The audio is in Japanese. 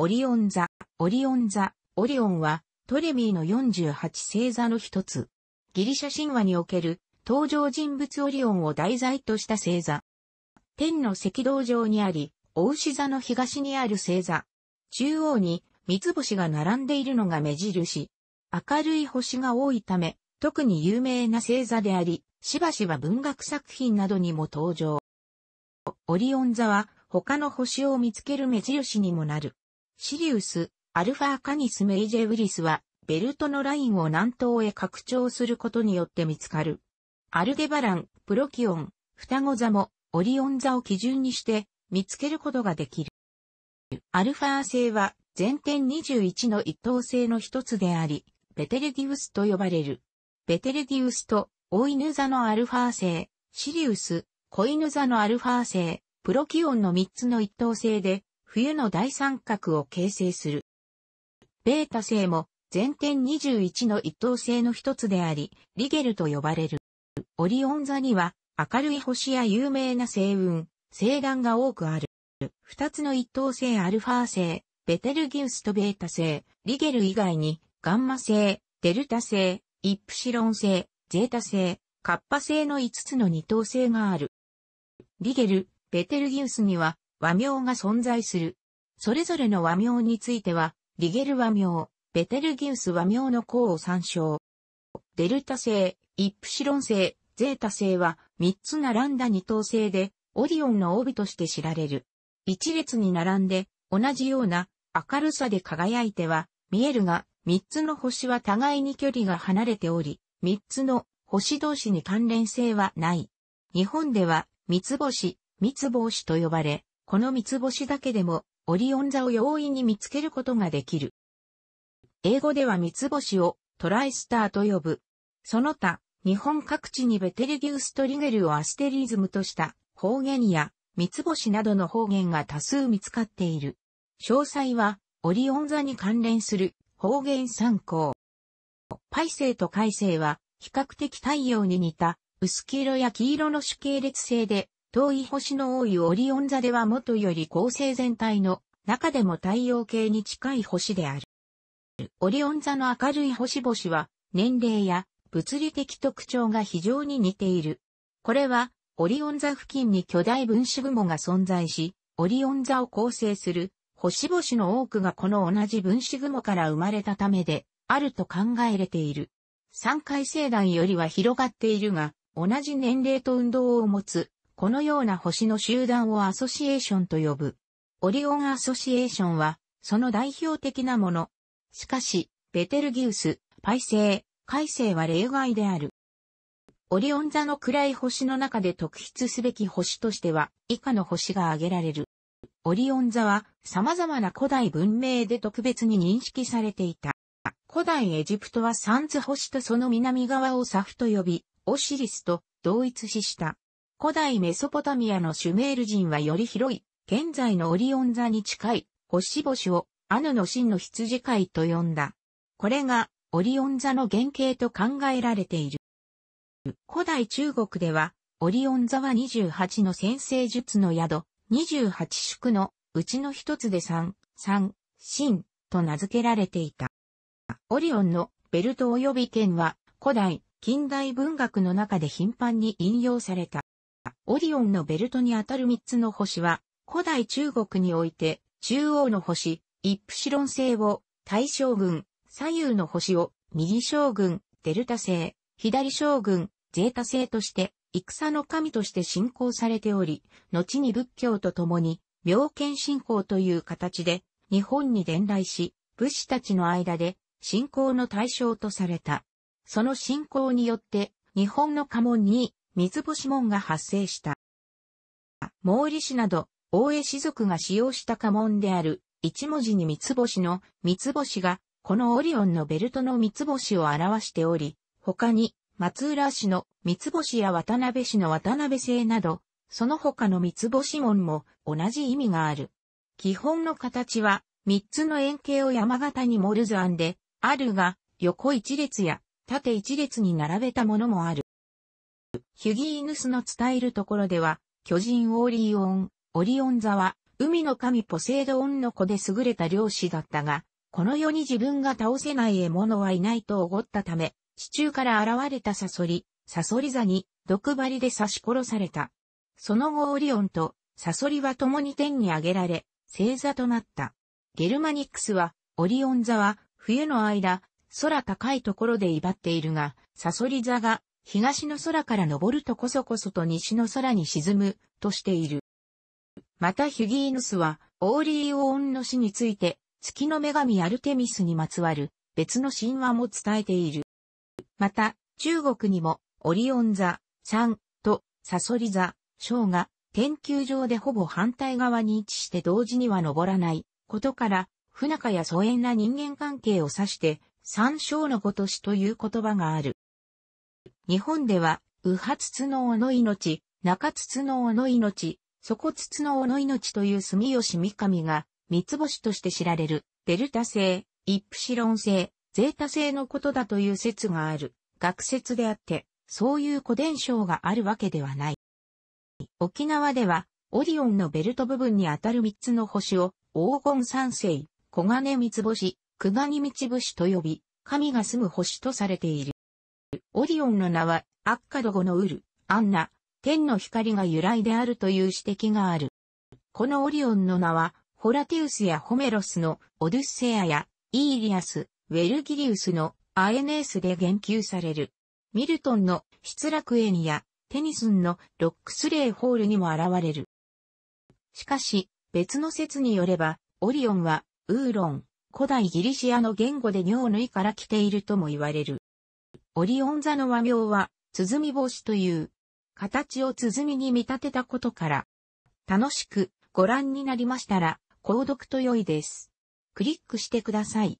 オリオン座、オリオン座、オリオンは、トレミーの48星座の一つ。ギリシャ神話における、登場人物オリオンを題材とした星座。天の赤道上にあり、お牛座の東にある星座。中央に、三つ星が並んでいるのが目印。明るい星が多いため、特に有名な星座であり、しばしば文学作品などにも登場。オリオン座は、他の星を見つける目印にもなる。シリウス、アルファカニスメイジェウリスは、ベルトのラインを南東へ拡張することによって見つかる。アルデバラン、プロキオン、双子座も、オリオン座を基準にして、見つけることができる。アルファ星は、全点21の一等星の一つであり、ベテルギウスと呼ばれる。ベテルギウスと、オイヌ座のアルファ星、シリウス、コイヌ座のアルファ星、プロキオンの三つの一等星で、冬の大三角を形成する。ベータ星も全天21の一等星の一つであり、リゲルと呼ばれる。オリオン座には明るい星や有名な星雲、星団が多くある。二つの一等星アルファ星、ベテルギウスとベータ星、リゲル以外に、ガンマ星、デルタ星、イプシロン星、ゼータ星、カッパ星の5つの二等星がある。リゲル、ベテルギウスには和名が存在する。それぞれの和名については、リゲル和名、ベテルギウス和名の項を参照。デルタ星、イプシロン星、ゼータ星は3つ並んだ二等星で、オリオンの帯として知られる。一列に並んで、同じような明るさで輝いては、見えるが、3つの星は互いに距離が離れており、3つの星同士に関連性はない。日本では、三つ星、三つ星と呼ばれ、この三つ星だけでも、オリオン座を容易に見つけることができる。英語では三つ星をトライスターと呼ぶ。その他、日本各地にベテルギウストリゲルをアステリズムとした方言や三つ星などの方言が多数見つかっている。詳細は、オリオン座に関連する方言参考。パイセイとセイは、比較的太陽に似た薄黄色や黄色の主系列性で、遠い星の多いオリオン座ではもとより恒星全体の中でも太陽系に近い星である。オリオン座の明るい星々は年齢や物理的特徴が非常に似ている。これはオリオン座付近に巨大分子雲が存在し、オリオン座を構成する星々の多くがこの同じ分子雲から生まれたためであると考えれている。三回星団よりは広がっているが、同じ年齢と運動を持つこのような星の集団をアソシエーションと呼ぶ。オリオンアソシエーションは、その代表的なもの。しかし、ベテルギウス、パイセイ、カイセイは例外である。オリオン座の暗い星の中で特筆すべき星としては、以下の星が挙げられる。オリオン座は様々な古代文明で特別に認識されていた。古代エジプトはサンズ星とその南側をサフと呼び、オシリスと同一視した。古代メソポタミアのシュメール人はより広い、現在のオリオン座に近い、星々を、アヌの真の羊飼いと呼んだ。これが、オリオン座の原型と考えられている。古代中国では、オリオン座は28の先生術の宿、28宿のうちの一つで三、三、真、と名付けられていた。オリオンのベルト及び剣は古代、近代文学の中で頻繁に引用された。オリオンのベルトにあたる3つの星は、古代中国において、中央の星、イプシロン星を、大将軍、左右の星を、右将軍、デルタ星、左将軍、ゼータ星として、戦の神として信仰されており、後に仏教と共に、妙見信仰という形で、日本に伝来し、武士たちの間で、信仰の対象とされた。その信仰によって、日本の家紋に三つ星門が発生した。毛利氏など、大江氏族が使用した家紋である、一文字に三つ星の三つ星が、このオリオンのベルトの三つ星を表しており、他に、松浦氏の三つ星や渡辺氏の渡辺姓など、その他の三つ星門も同じ意味がある。基本の形は、三つの円形を山形に盛る図案で、あるが、横一列や縦一列に並べたものもある。ヒュギーヌスの伝えるところでは、巨人オーリオン、オリオン座は、海の神ポセイドオンの子で優れた漁師だったが、この世に自分が倒せない獲物はいないとおごったため、地中から現れたサソリ、サソリ座に毒針で刺し殺された。その後オリオンとサソリは共に天に上げられ、星座となった。ゲルマニックスは、オリオン座は冬の間、空高いところで威張っているが、サソリ座が東の空から昇るとこそこそと西の空に沈む、としている。またヒュギーヌスは、オーリーオーンの死について、月の女神アルテミスにまつわる、別の神話も伝えている。また、中国にも、オリオン座、ン、と、サソリ座、章が、研究上でほぼ反対側に位置して同時には登らない、ことから、不仲や疎遠な人間関係を指して、三章の如としという言葉がある。日本では、右派筒の尾の命、中筒の尾の命、底筒の尾の命という住吉三上が、三つ星として知られる、デルタ星、イプシロン星、ゼータ星のことだという説がある、学説であって、そういう古伝承があるわけではない。沖縄では、オリオンのベルト部分にあたる三つの星を、黄金三星、黄金三つ星、熊我道星と呼び、神が住む星とされている。オリオンの名は、アッカドゴのウル、アンナ、天の光が由来であるという指摘がある。このオリオンの名は、ホラティウスやホメロスのオデュッセアや、イーリアス、ウェルギリウスのアエネースで言及される。ミルトンの失楽園や、テニスンのロックスレイホールにも現れる。しかし、別の説によれば、オリオンは、ウーロン、古代ギリシアの言語で尿の意から来ているとも言われる。オリオン座の和名は、鼓帽子という、形を鼓に見立てたことから、楽しくご覧になりましたら、購読と良いです。クリックしてください。